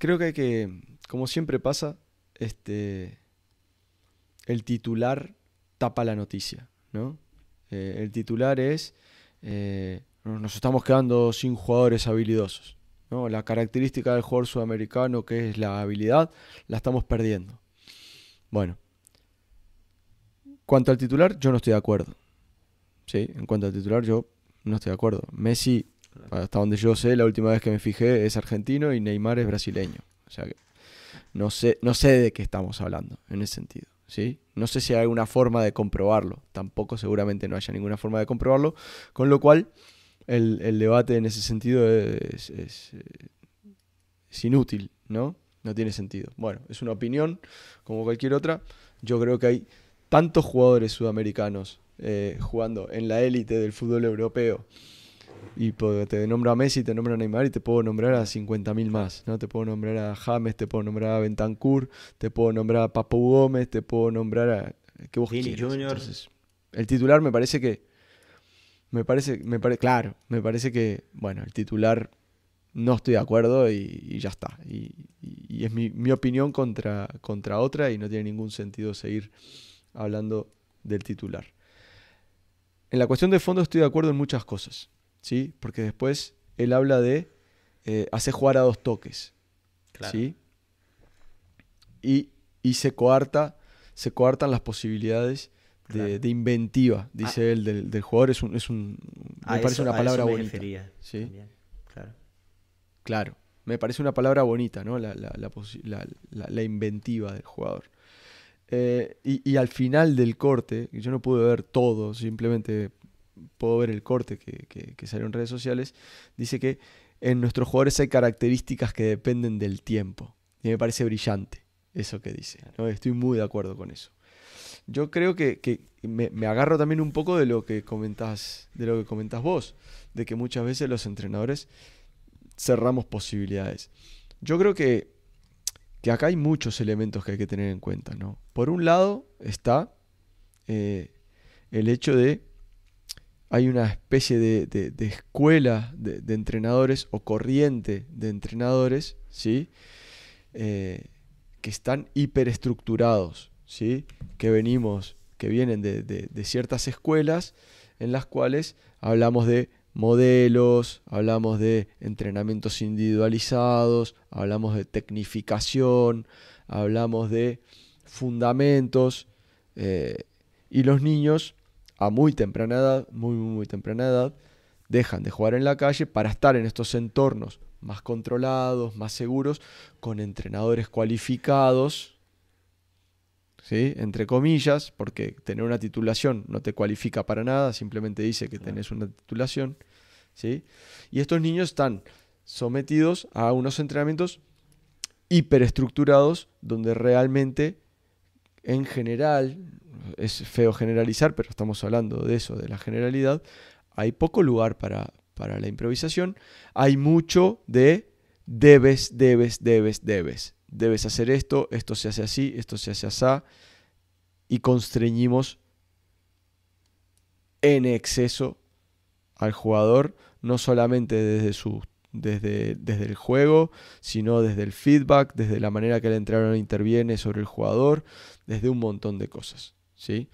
Creo que hay que, como siempre pasa, este, el titular tapa la noticia, ¿no? Eh, el titular es, eh, nos estamos quedando sin jugadores habilidosos, ¿no? La característica del jugador sudamericano, que es la habilidad, la estamos perdiendo. Bueno, cuanto al titular, yo no estoy de acuerdo. Sí, en cuanto al titular, yo no estoy de acuerdo. Messi hasta donde yo sé, la última vez que me fijé es argentino y Neymar es brasileño. O sea que no sé, no sé de qué estamos hablando en ese sentido. ¿sí? No sé si hay alguna forma de comprobarlo. Tampoco seguramente no haya ninguna forma de comprobarlo. Con lo cual, el, debate en ese sentido eh, es, inútil, ¿no? No tiene sentido. Bueno, es una opinión como cualquier otra. Yo creo que hay tantos jugadores sudamericanos eh, jugando en la élite del fútbol europeo y te nombro a Messi, te nombro a Neymar y te puedo nombrar a 50.000 más. ¿no? Te puedo nombrar a James, te puedo nombrar a Bentancur, te puedo nombrar a Papu Gómez, te puedo nombrar a. ¿Qué vos el titular me parece que. Me parece, me claro, me parece que, bueno, el titular no estoy de acuerdo y, ya está. Y, es mi, mi, opinión contra, contra otra y no tiene ningún sentido seguir hablando del titular. En la cuestión de fondo estoy de acuerdo en muchas cosas. ¿sí? Porque después él habla de eh, hacer jugar a dos toques, ¿sí? Y, se coarta, se coartan las posibilidades de, inventiva, dice ah. él, del, del, jugador. Es un, me ah, parece una palabra bonita. ¿sí? claro. claro. me parece una palabra bonita, ¿no? La, la, inventiva del jugador. Eh, y, y, al final del corte, yo no pude ver todo, simplemente puedo ver el corte que, que, salió en redes sociales, dice que en nuestros jugadores hay características que dependen del tiempo. Y me parece brillante eso que dice. ¿no? Estoy muy de acuerdo con eso. Yo creo que, me, agarro también un poco de lo que comentás, de lo que vos, de que muchas veces los entrenadores cerramos posibilidades. Yo creo que, que acá hay muchos elementos que hay que tener en cuenta, ¿no? Por un lado está eh, el hecho de hay una especie de, escuela de, entrenadores o corriente de entrenadores, ¿sí? Eh, que están hiperestructurados, ¿sí? Que venimos, que vienen de, ciertas escuelas en las cuales hablamos de modelos, hablamos de entrenamientos individualizados, hablamos de tecnificación, hablamos de fundamentos, eh, y los niños a muy temprana edad, muy, muy, temprana edad, dejan de jugar en la calle para estar en estos entornos más controlados, más seguros, con entrenadores cualificados, ¿sí? entre comillas, porque tener una titulación no te cualifica para nada, simplemente dice que tenés una titulación. ¿sí? Y estos niños están sometidos a unos entrenamientos hiperestructurados donde realmente en general es feo generalizar, pero estamos hablando de eso, de la generalidad, hay poco lugar para, la improvisación, hay mucho de debes, debes, debes, debes. Debes hacer esto, esto se hace así, esto se hace así, y constreñimos en exceso al jugador, no solamente desde su desde, desde, el juego, sino desde el feedback, desde la manera que el entrenador interviene sobre el jugador, desde un montón de cosas. ¿sí?